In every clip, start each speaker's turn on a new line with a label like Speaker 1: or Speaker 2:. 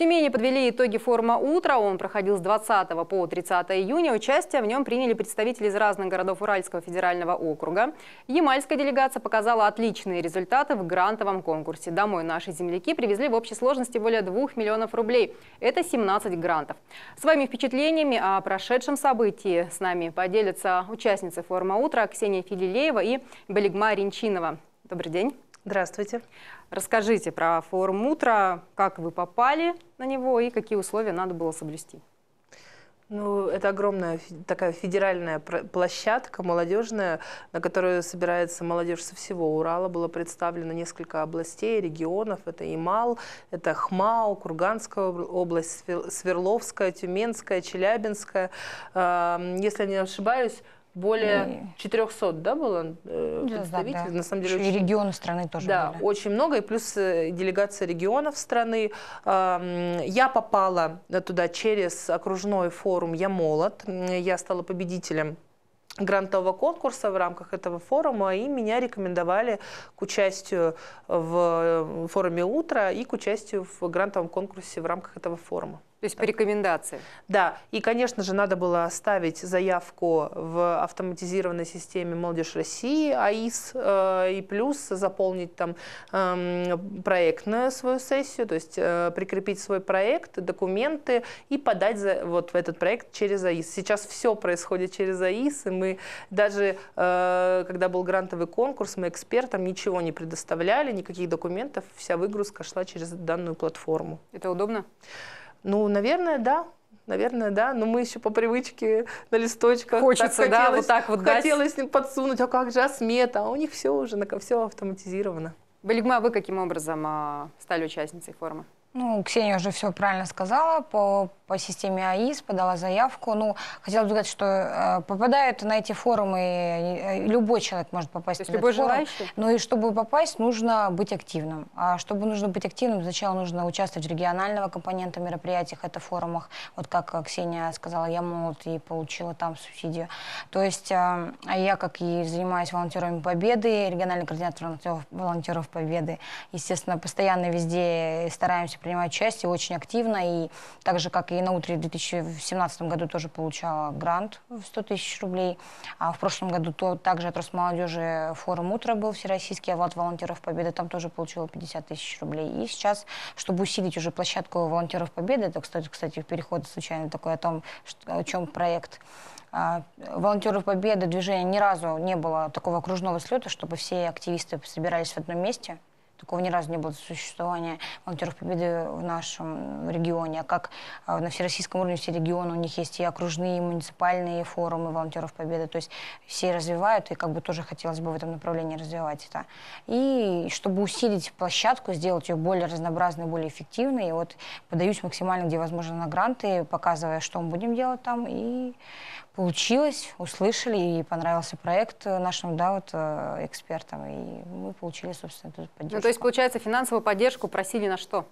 Speaker 1: Тюмени подвели итоги форума «Утро». Он проходил с 20 по 30 июня. Участие в нем приняли представители из разных городов Уральского федерального округа. Ямальская делегация показала отличные результаты в грантовом конкурсе. Домой наши земляки привезли в общей сложности более 2 миллионов рублей. Это 17 грантов. Своими впечатлениями о прошедшем событии с нами поделятся участницы форума «Утро» Ксения Филилеева и Белигма Ренчинова. Добрый день. Здравствуйте. Расскажите про форум утра, как вы попали на него и какие условия надо было соблюсти.
Speaker 2: Ну, это огромная такая федеральная площадка, молодежная, на которую собирается молодежь со всего Урала. Было представлено несколько областей, регионов. Это Имал, это ХМАО, Курганская область, Свердловская, Тюменская, Челябинская. Если не ошибаюсь, более и... 400, да, было э, представителей? Да, да. На самом
Speaker 3: деле, очень... И регионы страны тоже Да,
Speaker 2: были. очень много, и плюс э, делегация регионов страны. Я попала туда через окружной форум «Я молод», я стала победителем грантового конкурса в рамках этого форума, и меня рекомендовали к участию в э, форуме «Утро» и к участию в грантовом конкурсе в рамках этого форума. То есть по рекомендации. Да. И, конечно же, надо было оставить заявку в автоматизированной системе «Молодежь России», АИС, э, и плюс заполнить там э, эм, проектную свою сессию, то есть э, прикрепить свой проект, документы и подать за, вот в этот проект через АИС. Сейчас все происходит через АИС, и мы даже, э, когда был грантовый конкурс, мы экспертам ничего не предоставляли, никаких документов, вся выгрузка шла через данную платформу. Это удобно? Ну, наверное, да. Наверное, да, но мы еще по привычке на листочках. Хочется,
Speaker 1: так да, вот так вот Хотелось
Speaker 2: дать. подсунуть, а как же смета? А у них все уже, все автоматизировано.
Speaker 1: Балигма, вы каким образом а, стали участницей форума?
Speaker 3: Ну, Ксения уже все правильно сказала по по системе АИС, подала заявку. Ну, хотела бы сказать, что э, попадают на эти форумы, э, э, любой человек может попасть То есть на любой желающий? форум. Ну Но и чтобы попасть, нужно быть активным. А чтобы нужно быть активным, сначала нужно участвовать в регионального компонента мероприятиях, это форумах. Вот как Ксения сказала, я молод и получила там субсидию. То есть я, как и занимаюсь волонтерами Победы, региональный координатор волонтеров, волонтеров Победы, естественно, постоянно везде стараемся принимать участие, очень активно. И так же, как и Марина Утри в 2017 году тоже получала грант в 100 тысяч рублей. А в прошлом году то, также от Росмолодежи э, форум «Утро» был всероссийский, а оклад волонтеров Победы, там тоже получила 50 тысяч рублей. И сейчас, чтобы усилить уже площадку волонтеров Победы, это, кстати, кстати переход случайно такой о том, о чем проект а, волонтеров Победы, движения ни разу не было такого окружного слета, чтобы все активисты собирались в одном месте. Такого ни разу не было существования волонтеров Победы в нашем регионе. А как э, на всероссийском уровне все регионы, у них есть и окружные, и муниципальные форумы волонтеров Победы. То есть все развивают, и как бы тоже хотелось бы в этом направлении развивать это. И чтобы усилить площадку, сделать ее более разнообразной, более эффективной, и вот подаюсь максимально, где возможно, на гранты, показывая, что мы будем делать там, и получилось, услышали и понравился проект нашим да, вот, э, экспертам, и мы получили, собственно, эту поддержку. Ну, то есть,
Speaker 1: получается, финансовую поддержку просили на что?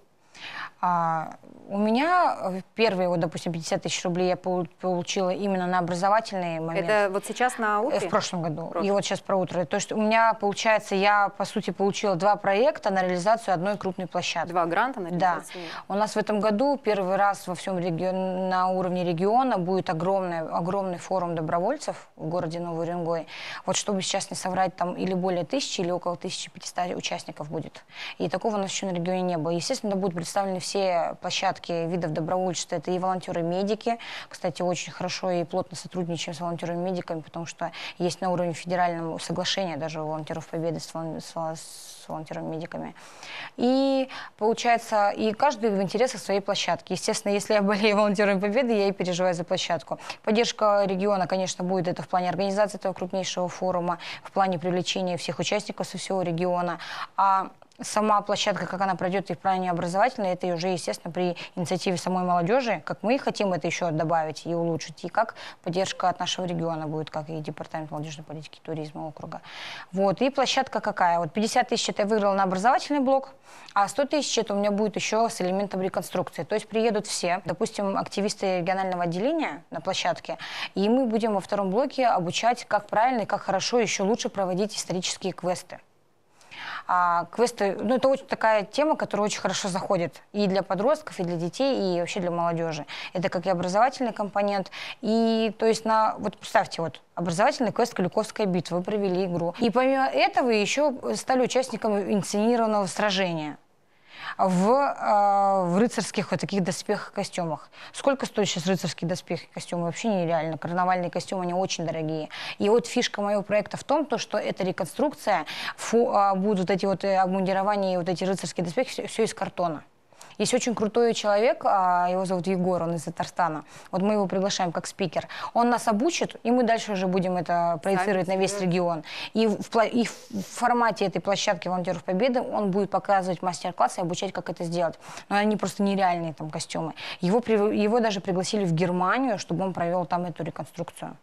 Speaker 3: А, у меня э, первые, вот, допустим, 50 тысяч рублей я получила именно на образовательные моменты. Это вот сейчас на э, утро? В прошлом году. Просто. И вот сейчас про утро. То есть у меня, получается, я, по сути, получила два проекта на реализацию одной крупной площадки. Два гранта на реализацию? Да. У нас в этом году первый раз во всем регионе, на уровне региона будет огромный, огромный форум добровольцев в городе Новый Уренгой. Вот чтобы сейчас не соврать, там или более тысячи, или около 1500 участников будет. И такого у нас еще на регионе не было. Естественно, это будет представлены все площадки видов добровольчества. Это и волонтеры-медики. Кстати, очень хорошо и плотно сотрудничаем с волонтерами-медиками, потому что есть на уровне федерального соглашения даже у волонтеров Победы с, волон... с волонтерами-медиками. И получается, и каждый в интересах своей площадки. Естественно, если я болею волонтерами Победы, я и переживаю за площадку. Поддержка региона, конечно, будет это в плане организации этого крупнейшего форума, в плане привлечения всех участников со всего региона. А сама площадка, как она пройдет, и в плане образовательной, это уже, естественно, при инициативе самой молодежи, как мы хотим это еще добавить и улучшить, и как поддержка от нашего региона будет, как и Департамент молодежной политики туризма округа. Вот, и площадка какая? Вот 50 тысяч это я выиграла на образовательный блок, а 100 тысяч это у меня будет еще с элементом реконструкции. То есть приедут все, допустим, активисты регионального отделения на площадке, и мы будем во втором блоке обучать, как правильно и как хорошо еще лучше проводить исторические квесты. А, квесты, ну это очень такая тема, которая очень хорошо заходит и для подростков, и для детей, и вообще для молодежи. Это как и образовательный компонент, и то есть на, вот представьте, вот образовательный квест «Куликовская битва», вы провели игру. И помимо этого еще стали участником инсценированного сражения в, а, в рыцарских вот таких доспехах, костюмах. Сколько стоят сейчас рыцарские доспехи, костюмы? Вообще нереально. Карнавальные костюмы, они очень дорогие. И вот фишка моего проекта в том, то, что это реконструкция, фу, а, будут эти вот э, обмундирования и вот эти рыцарские доспехи, все, все из картона. Есть очень крутой человек, а, его зовут Егор, он из Татарстана. Вот мы его приглашаем как спикер. Он нас обучит, и мы дальше уже будем это проецировать на весь регион. И в, и в формате этой площадки волонтеров Победы он будет показывать мастер-классы и обучать, как это сделать. Но они просто нереальные там костюмы. Его, его даже пригласили в Германию, чтобы он провел там эту реконструкцию.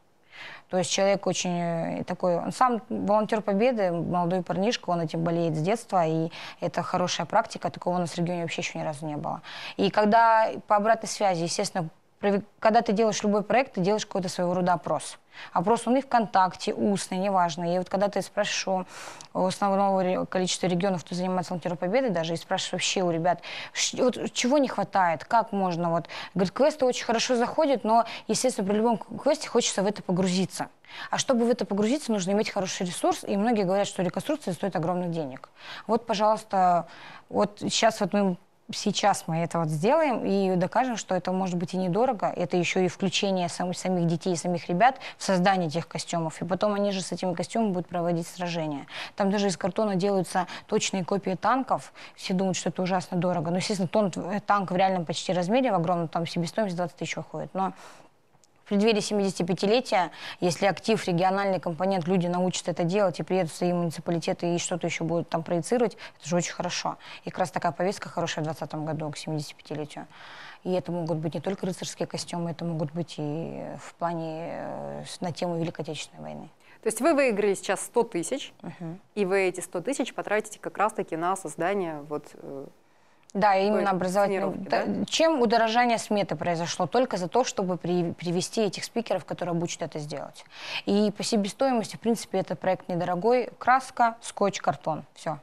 Speaker 3: То есть человек очень э, такой, он сам волонтер Победы, молодой парнишка, он этим болеет с детства, и это хорошая практика, такого у нас в регионе вообще еще ни разу не было. И когда по обратной связи, естественно, когда ты делаешь любой проект, ты делаешь какой-то своего рода опрос. Опрос, он и ВКонтакте, устный, неважно. И вот когда ты спрашиваешь у основного количества регионов, кто занимается волонтером победы даже, и спрашиваешь вообще у ребят, вот чего не хватает, как можно, вот. Говорит, квесты очень хорошо заходят, но, естественно, при любом квесте хочется в это погрузиться. А чтобы в это погрузиться, нужно иметь хороший ресурс, и многие говорят, что реконструкция стоит огромных денег. Вот, пожалуйста, вот сейчас вот мы сейчас мы это вот сделаем и докажем, что это может быть и недорого. Это еще и включение сам, самих детей, и самих ребят в создание этих костюмов. И потом они же с этими костюмами будут проводить сражения. Там даже из картона делаются точные копии танков. Все думают, что это ужасно дорого. Но, ну, естественно, тон, э, танк в реальном почти размере, в огромном там себестоимость 20 тысяч уходит. Но в преддверии 75-летия, если актив, региональный компонент, люди научатся это делать и приедут в свои муниципалитеты и что-то еще будут там проецировать, это же очень хорошо. И как раз такая повестка хорошая в 2020 году к 75-летию. И это могут быть не только рыцарские костюмы, это могут быть и э, в плане э, на тему Великой Отечественной войны.
Speaker 1: То есть вы выиграли сейчас 100 тысяч, угу. и вы эти 100 тысяч потратите как раз-таки на создание вот э,
Speaker 3: да, именно образовательные. Да? Чем удорожание сметы произошло? Только за то, чтобы при, привести этих спикеров, которые обучат это сделать. И по себестоимости, в принципе, этот проект недорогой. Краска, скотч, картон. Все.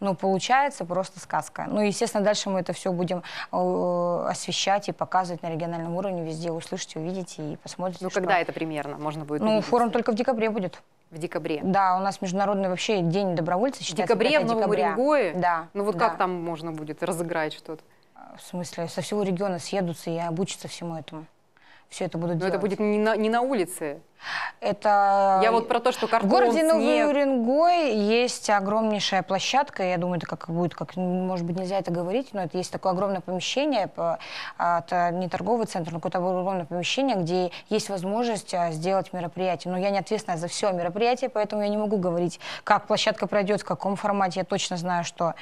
Speaker 3: Но ну, получается просто сказка. Ну, естественно, дальше мы это все будем э, освещать и показывать на региональном уровне везде. Услышите, увидите и посмотрите. Ну, что... когда это
Speaker 1: примерно можно будет Ну, увидеть?
Speaker 3: форум только в декабре будет в декабре. Да, у нас международный вообще день добровольца считается. В декабре в Новом Уренгое? Да.
Speaker 1: Ну вот да. как там можно будет разыграть что-то?
Speaker 3: В смысле, со всего региона съедутся и обучатся всему этому все это будут Но делать. Но это будет не на, не на улице. Это... Я вот про то, что картон, В городе Новый Уренгой есть огромнейшая площадка, я думаю, это как будет, как, может быть, нельзя это говорить, но это есть такое огромное помещение, это не торговый центр, но какое-то огромное помещение, где есть возможность а, сделать мероприятие. Но я не ответственная за все мероприятие, поэтому я не могу говорить, как площадка пройдет, в каком формате, я точно знаю, что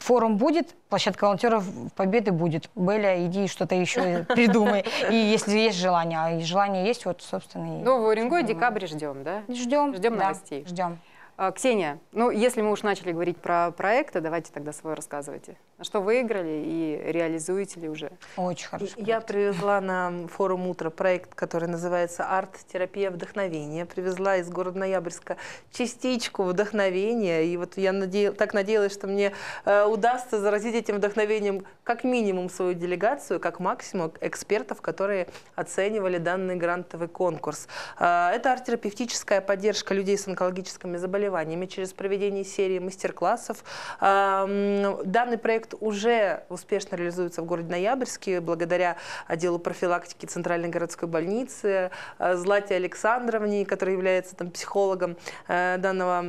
Speaker 3: форум будет, площадка волонтеров Победы будет. Беля, иди что-то еще придумай. И если есть желание, а желание есть, вот, собственно... И... Ну, в Уренгой
Speaker 1: декабрь ждем, да? Ждем. Ждем да, Ждем. А, Ксения, ну если мы уж начали говорить про проекты, давайте тогда свой рассказывайте. Что выиграли и реализуете ли уже?
Speaker 3: Очень
Speaker 2: хорошо. Я привезла на форум «Утро» проект, который называется «Арт-терапия вдохновения». Привезла из города Ноябрьска частичку вдохновения. И вот я надеял, так надеялась, что мне э, удастся заразить этим вдохновением как минимум свою делегацию, как максимум экспертов, которые оценивали данный грантовый конкурс. Э, это арт-терапевтическая поддержка людей с онкологическими заболеваниями заболеваниями через проведение серии мастер-классов. Данный проект уже успешно реализуется в городе Ноябрьске благодаря отделу профилактики Центральной городской больницы, э, Злате Александровне, которая является там, психологом э, данного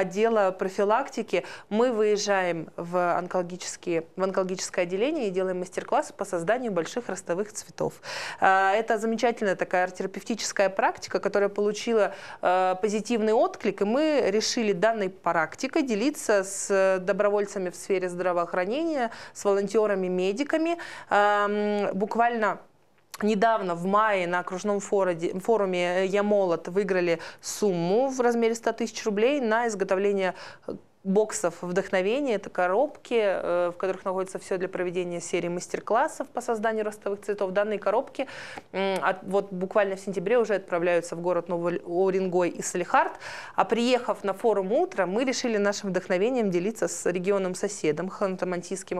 Speaker 2: отдела профилактики. Мы выезжаем в, онкологические, в онкологическое отделение и делаем мастер-классы по созданию больших ростовых цветов. Э, это замечательная такая терапевтическая практика, которая получила позитивный отклик, и мы решили данной практикой делиться с э, добровольцами в сфере здравоохранения, с волонтерами, медиками. Эм, буквально Недавно в мае на окружном форуме э, «Я молод» выиграли сумму в размере 100 тысяч рублей на изготовление э, боксов вдохновения, это коробки, э, в которых находится все для проведения серии мастер-классов по созданию ростовых цветов. Данные коробки вот буквально в сентябре уже отправляются в город Новый Уренгой и Салихард. А приехав на форум утра, мы решили нашим вдохновением делиться с регионом-соседом, ханты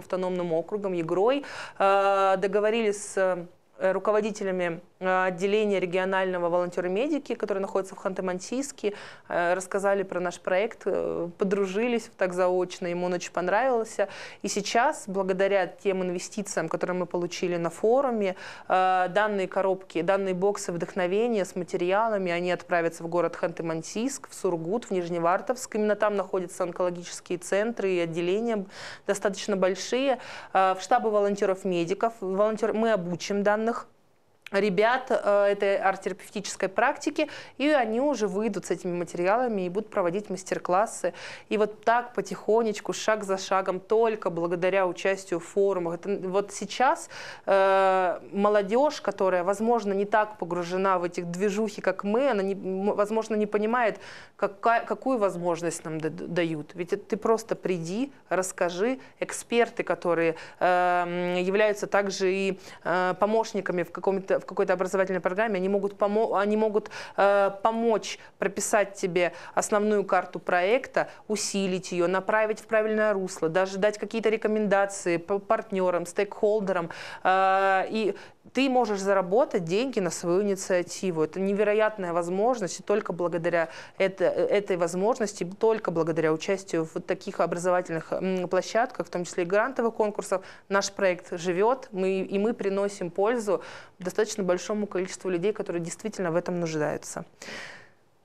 Speaker 2: автономным округом, Егрой. Э, договорились с э, руководителями отделение регионального волонтеры-медики, которые находится в Ханты-Мансийске, э, рассказали про наш проект, э, подружились так заочно, ему он очень понравился. И сейчас, благодаря тем инвестициям, которые мы получили на форуме, э, данные коробки, данные боксы вдохновения с материалами, они отправятся в город Ханты-Мансийск, в Сургут, в Нижневартовск. Именно там находятся онкологические центры и отделения достаточно большие. В штабы волонтеров-медиков волонтер... мы обучим данных ребят э, этой арт-терапевтической практики, и они уже выйдут с этими материалами и будут проводить мастер-классы. И вот так потихонечку, шаг за шагом, только благодаря участию в форумах. Это, вот сейчас э, молодежь, которая, возможно, не так погружена в этих движухи, как мы, она, не, возможно, не понимает, какая, какую возможность нам дают. Ведь ты просто приди, расскажи. Эксперты, которые э, являются также и э, помощниками в каком-то в какой-то образовательной программе, они могут, помо они могут э, помочь прописать тебе основную карту проекта, усилить ее, направить в правильное русло, даже дать какие-то рекомендации партнерам, стейкхолдерам. Э, и ты можешь заработать деньги на свою инициативу. Это невероятная возможность, и только благодаря это, этой возможности, только благодаря участию в таких образовательных площадках, в том числе и грантовых конкурсов, наш проект живет, мы, и мы приносим пользу достаточно большому количеству людей, которые действительно в этом нуждаются.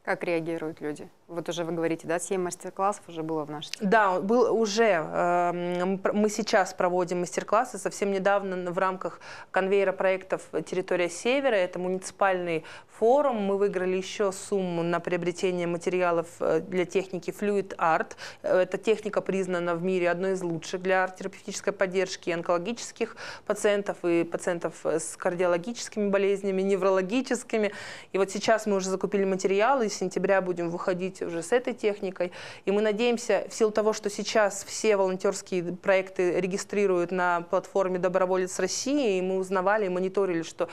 Speaker 1: Как реагируют люди? Вот уже вы говорите, да, 7 мастер-классов уже было в нашей
Speaker 2: стране. Да, был, уже. Э, мы сейчас проводим мастер-классы. Совсем недавно в рамках конвейера проектов «Территория Севера», это муниципальный форум, мы выиграли еще сумму на приобретение материалов э, для техники Fluid Art. Эта техника признана в мире одной из лучших для арт-терапевтической поддержки онкологических пациентов и пациентов э, с кардиологическими болезнями, неврологическими. И вот сейчас мы уже закупили материалы, и с сентября будем выходить работать уже с этой техникой. И мы надеемся, в силу того, что сейчас все волонтерские проекты регистрируют на платформе «Доброволец России», и мы узнавали и мониторили, что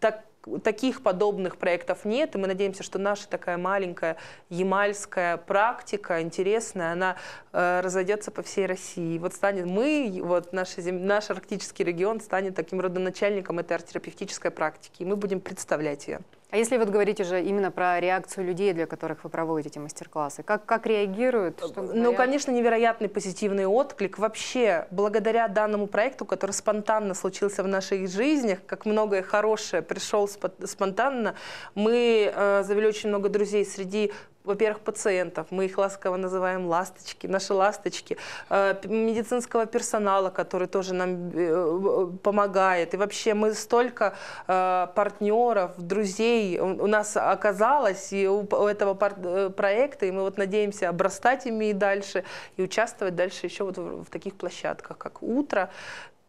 Speaker 2: так таких подобных проектов нет, и мы надеемся, что наша такая маленькая ямальская практика интересная, она э, разойдется по всей России. И вот станет мы, вот наша зем... наш арктический регион станет таким родоначальником этой арт-терапевтической практики, и мы будем представлять ее. А если вот говорить уже именно про реакцию людей, для которых вы проводите эти мастер-классы, как, как реагируют? Э, ну, конечно, невероятный позитивный отклик. Вообще, благодаря данному проекту, который спонтанно случился в наших жизнях, как многое хорошее пришел спонтанно, мы э, завели очень много друзей среди во-первых, пациентов, мы их ласково называем ласточки, наши ласточки, э, медицинского персонала, который тоже нам э, помогает. И вообще мы столько э, партнеров, друзей у нас оказалось и у этого проекта, и мы вот надеемся обрастать ими и дальше, и участвовать дальше еще вот в таких площадках, как «Утро»,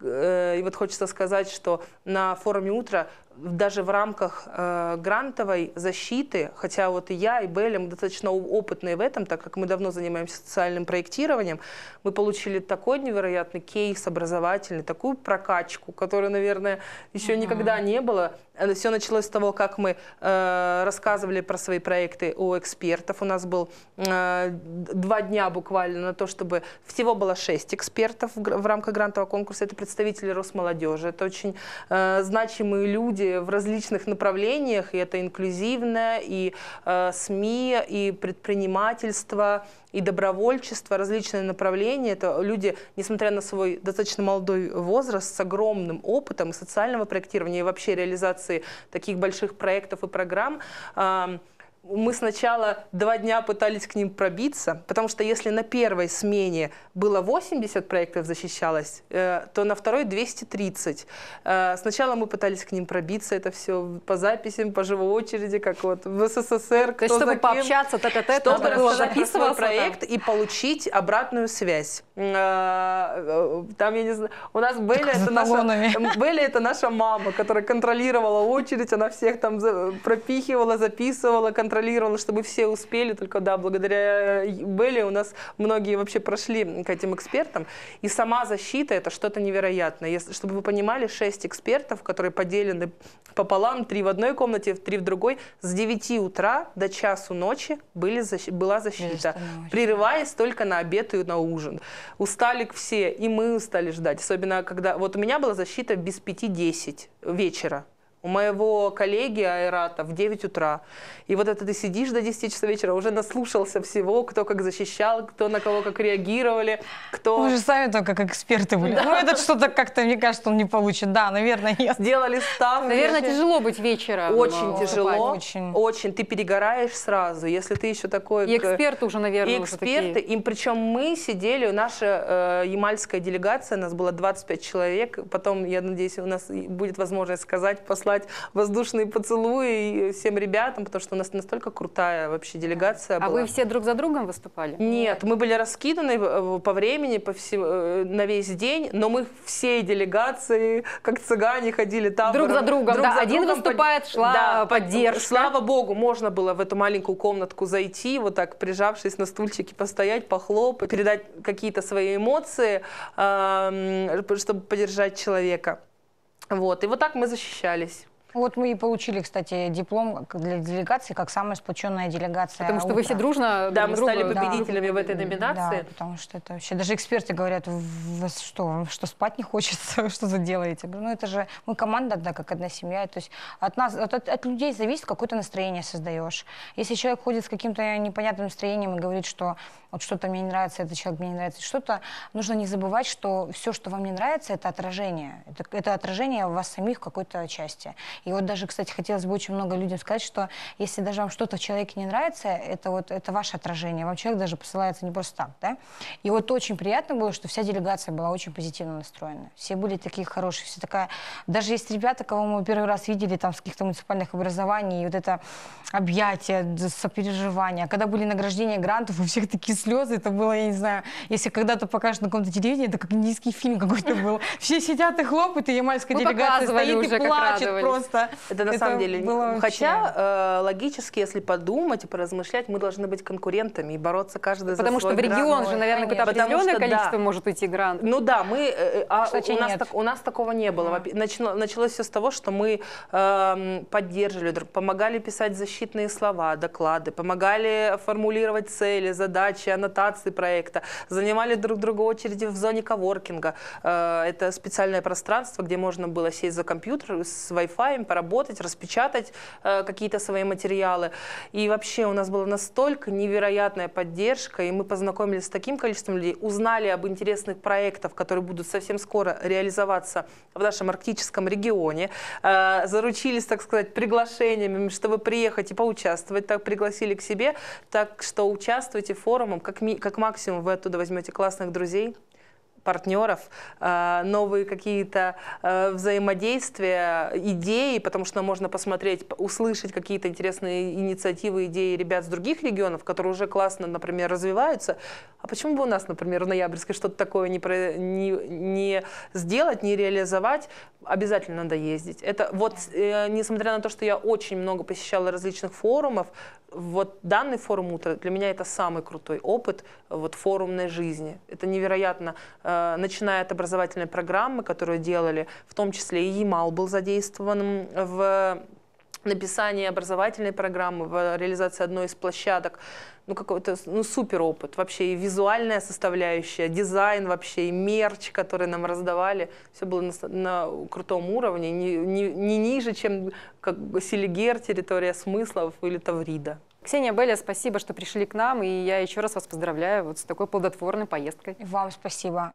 Speaker 2: и вот хочется сказать, что на форуме Утра даже в рамках э, грантовой защиты, хотя вот и я, и Белем достаточно опытные в этом, так как мы давно занимаемся социальным проектированием, мы получили такой невероятный кейс образовательный, такую прокачку, которую, наверное, еще mm-hmm. никогда не было. Э, Все началось с того, как мы э, рассказывали про свои проекты у экспертов. У нас был э, два дня буквально на то, чтобы... Всего было шесть экспертов в, в рамках грантового конкурса. Это представители Росмолодежи, это очень э, значимые люди, в различных направлениях, и это инклюзивное, и э, СМИ, и предпринимательство, и добровольчество, различные направления. Это люди, несмотря на свой достаточно молодой возраст, с огромным опытом социального проектирования, и вообще реализации таких больших проектов и программ, э, мы сначала два дня пытались к ним пробиться, потому что если на первой смене было 80 проектов защищалось, э, то на второй 230. Э, сначала мы пытались к ним пробиться, это все по записям, по живой очереди, как вот в СССР. То есть, чтобы кем, пообщаться,
Speaker 1: так это чтобы было записывать проект
Speaker 2: там. и получить обратную связь. Э, там, я не знаю, у нас были это, наша, Белли это наша мама, которая контролировала очередь, она всех там пропихивала, записывала, контролировала контролировано, чтобы все успели. Только да, благодаря э, Белли у нас многие вообще прошли к этим экспертам. И сама защита это что-то невероятное. Если, чтобы вы понимали, 6 экспертов, которые поделены пополам, 3 в одной комнате, 3 в другой, с 9 утра до часу ночи были была защита, прерываясь только на обед и на ужин. Устали все, и мы устали ждать. Особенно, когда... Вот у меня была защита без 5-10 вечера. У моего коллеги Айрата в 9 утра. И вот это ты сидишь до 10 часов вечера, уже наслушался всего, кто как защищал, кто на кого как реагировали,
Speaker 3: кто... Вы же сами там как эксперты были. Да. Ну, этот что-то как-то, мне кажется, он не получит. Да, наверное, я... Сделали ставки. Наверное, тяжело
Speaker 2: быть вечером. Очень тяжело. Очень. Очень. Ты перегораешь сразу, если ты еще такой... И эксперты уже, наверное, И эксперты. Им, причем мы сидели, наша э, ямальская делегация, нас было 25 человек. Потом, я надеюсь, у нас будет возможность сказать послание послать воздушные поцелуи всем ребятам, потому что у нас настолько крутая вообще делегация а была. А вы все
Speaker 1: друг за другом выступали? Нет,
Speaker 2: мы были раскиданы э, по времени, по всему, э, на весь день, но мы всей делегации, как цыгане, ходили там. Друг за э, другом, друг да, за один другом, выступает, под... шла да, поддержка. Слава богу, можно было в эту маленькую комнатку зайти, вот так прижавшись на стульчике, постоять, похлопать, передать какие-то свои эмоции, чтобы поддержать человека. Вот, и вот так мы защищались.
Speaker 3: Вот мы и получили, кстати, диплом для делегации, как самая сплоченная делегация. Потому что утра. вы все дружно да, мы стали победителями да, в этой номинации. Да, потому что это вообще... Даже эксперты говорят, вы что, что спать не хочется, что заделаете? Я говорю, ну это же мы команда да, как одна семья. То есть от нас, от, от, от людей зависит, какое-то настроение создаешь. Если человек ходит с каким-то непонятным настроением и говорит, что вот что-то мне не нравится, этот человек мне не нравится, что-то, нужно не забывать, что все, что вам не нравится, это отражение. Это, это отражение вас самих в какой-то части. И вот даже, кстати, хотелось бы очень много людям сказать, что если даже вам что-то в человеке не нравится, это вот это ваше отражение. Вам человек даже посылается не просто так, да? И вот очень приятно было, что вся делегация была очень позитивно настроена. Все были такие хорошие, все такая... Даже есть ребята, кого мы первый раз видели там с каких-то муниципальных образований, и вот это объятие, сопереживание. когда были награждения грантов, у всех такие слезы, это было, я не знаю, если когда-то покажут на каком-то телевидении, это как индийский фильм какой-то был. Все сидят и хлопают, и ямальская мы делегация стоит и плачет просто просто...
Speaker 2: Это на самом деле... Хотя э, логически, если подумать и поразмышлять, мы должны быть конкурентами и бороться каждый за Потому что в регион же, наверное, какое-то определенное количество может уйти грант. Ну да, мы... Э, э, а у нас такого не было. Началось все с того, что мы эм, поддерживали, помогали писать защитные слова, доклады, помогали формулировать цели, задачи, аннотации проекта, занимали друг друга очереди в зоне коворкинга. Это специальное пространство, где можно было сесть за компьютер с Wi-Fi, составами, поработать, распечатать э, какие-то свои материалы. И вообще у нас была настолько невероятная поддержка, и мы познакомились с таким количеством людей, узнали об интересных проектах, которые будут совсем скоро реализоваться в нашем арктическом регионе, э, заручились, так сказать, приглашениями, чтобы приехать и поучаствовать, так пригласили к себе, так что участвуйте форумом, как, ми, как максимум вы оттуда возьмете классных друзей, партнеров, э, новые какие-то э, взаимодействия, идеи, потому что можно посмотреть, услышать какие-то интересные инициативы, идеи ребят с других регионов, которые уже классно, например, развиваются. А почему бы у нас, например, в Ноябрьской что-то такое не, про, не, не сделать, не реализовать? Обязательно надо ездить. Это вот, э, несмотря на то, что я очень много посещала различных форумов, вот данный форум «Утро» для меня это самый крутой опыт э, вот форумной жизни. Это невероятно, э, начиная от образовательной программы, которую делали, в том числе и Ямал был задействован э, в написание образовательной программы, реализация одной из площадок, ну какой-то ну, супер опыт вообще, и визуальная составляющая, дизайн вообще, и мерч, который нам раздавали, все было на, на крутом уровне, не, не, не ниже, чем как Селигер, территория смыслов или Таврида.
Speaker 1: Ксения Белли, спасибо, что пришли к нам, и я еще раз вас поздравляю вот с такой плодотворной поездкой.
Speaker 3: Вам спасибо.